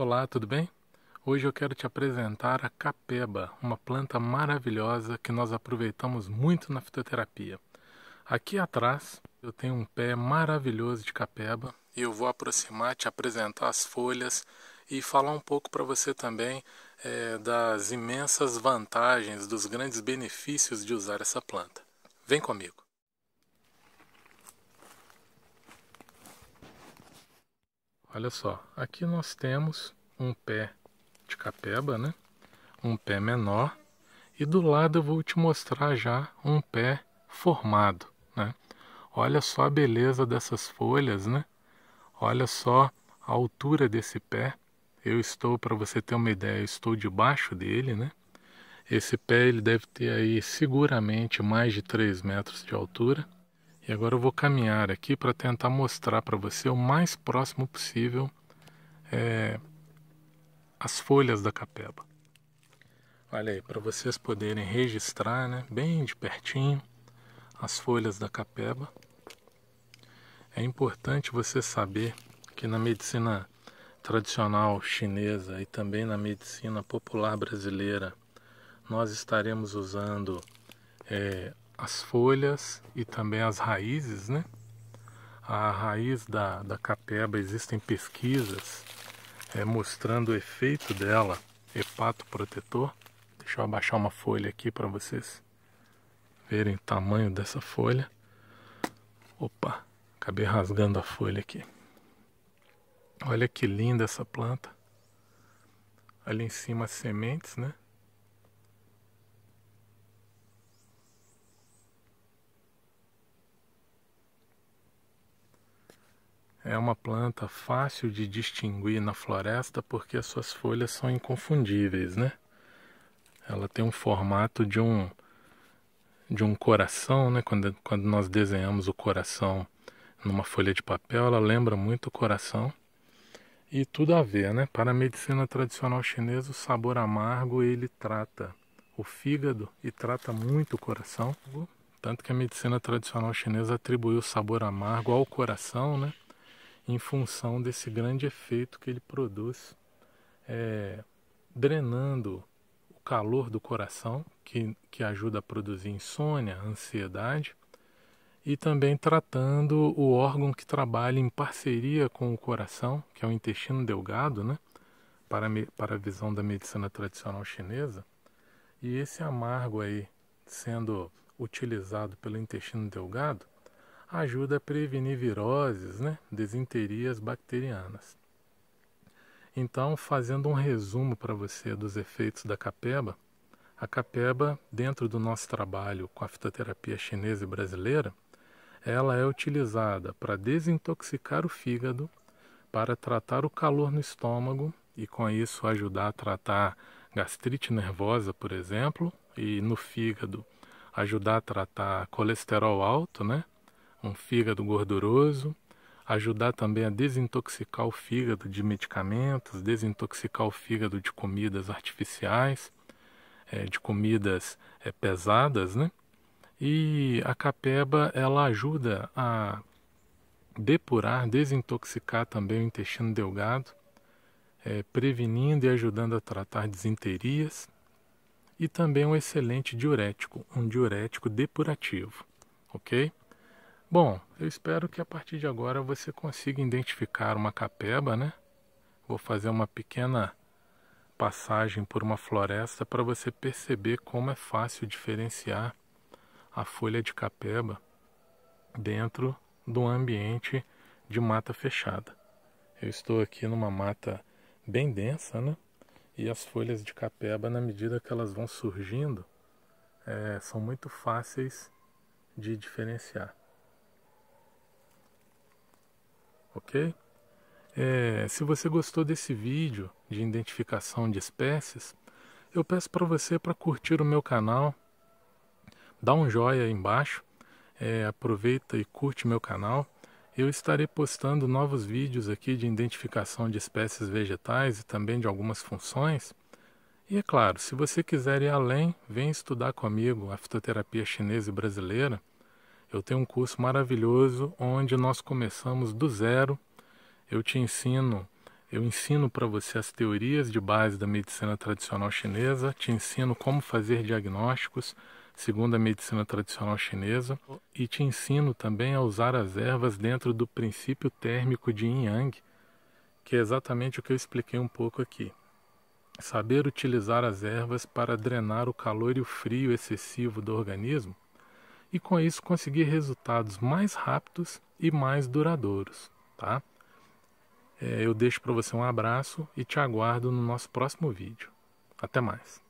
Olá, tudo bem? Hoje eu quero te apresentar a capeba, uma planta maravilhosa que nós aproveitamos muito na fitoterapia. Aqui atrás eu tenho um pé maravilhoso de capeba e eu vou aproximar, te apresentar as folhas e falar um pouco para você também é, das imensas vantagens, dos grandes benefícios de usar essa planta. Vem comigo! Olha só, aqui nós temos um pé de capeba, né? Um pé menor. E do lado eu vou te mostrar já um pé formado, né? Olha só a beleza dessas folhas, né? Olha só a altura desse pé. Eu estou, para você ter uma ideia, eu estou debaixo dele, né? Esse pé ele deve ter aí seguramente mais de 3 metros de altura. E agora eu vou caminhar aqui para tentar mostrar para você o mais próximo possível é, as folhas da capeba. Olha aí, para vocês poderem registrar, né, bem de pertinho, as folhas da capeba. É importante você saber que na medicina tradicional chinesa e também na medicina popular brasileira, nós estaremos usando é, as folhas e também as raízes, né? A raiz da, da capeba existem pesquisas é, mostrando o efeito dela, hepato protetor. Deixa eu abaixar uma folha aqui para vocês verem o tamanho dessa folha. Opa, acabei rasgando a folha aqui. Olha que linda essa planta. Ali em cima as sementes, né? É uma planta fácil de distinguir na floresta porque as suas folhas são inconfundíveis, né? Ela tem um formato de um de um coração, né? Quando, quando nós desenhamos o coração numa folha de papel, ela lembra muito o coração. E tudo a ver, né? Para a medicina tradicional chinesa, o sabor amargo ele trata o fígado e trata muito o coração. Tanto que a medicina tradicional chinesa atribuiu o sabor amargo ao coração, né? em função desse grande efeito que ele produz, é, drenando o calor do coração, que, que ajuda a produzir insônia, ansiedade, e também tratando o órgão que trabalha em parceria com o coração, que é o intestino delgado, né? para, para a visão da medicina tradicional chinesa. E esse amargo aí sendo utilizado pelo intestino delgado, ajuda a prevenir viroses, né? desinterias bacterianas. Então, fazendo um resumo para você dos efeitos da capeba, a capeba, dentro do nosso trabalho com a fitoterapia chinesa e brasileira, ela é utilizada para desintoxicar o fígado, para tratar o calor no estômago e com isso ajudar a tratar gastrite nervosa, por exemplo, e no fígado ajudar a tratar colesterol alto, né? um fígado gorduroso, ajudar também a desintoxicar o fígado de medicamentos, desintoxicar o fígado de comidas artificiais, é, de comidas é, pesadas, né? E a capeba ela ajuda a depurar, desintoxicar também o intestino delgado, é, prevenindo e ajudando a tratar desinterias, e também um excelente diurético, um diurético depurativo, ok? Bom, eu espero que a partir de agora você consiga identificar uma capeba, né? Vou fazer uma pequena passagem por uma floresta para você perceber como é fácil diferenciar a folha de capeba dentro de um ambiente de mata fechada. Eu estou aqui numa mata bem densa, né? E as folhas de capeba, na medida que elas vão surgindo, é, são muito fáceis de diferenciar. ok? É, se você gostou desse vídeo de identificação de espécies, eu peço para você para curtir o meu canal, dá um joinha aí embaixo, é, aproveita e curte meu canal. Eu estarei postando novos vídeos aqui de identificação de espécies vegetais e também de algumas funções. E é claro, se você quiser ir além, vem estudar comigo a fitoterapia chinesa e brasileira. Eu tenho um curso maravilhoso onde nós começamos do zero. Eu te ensino, eu ensino para você as teorias de base da medicina tradicional chinesa, te ensino como fazer diagnósticos segundo a medicina tradicional chinesa e te ensino também a usar as ervas dentro do princípio térmico de Yin Yang, que é exatamente o que eu expliquei um pouco aqui. Saber utilizar as ervas para drenar o calor e o frio excessivo do organismo e com isso conseguir resultados mais rápidos e mais duradouros, tá? É, eu deixo para você um abraço e te aguardo no nosso próximo vídeo. Até mais!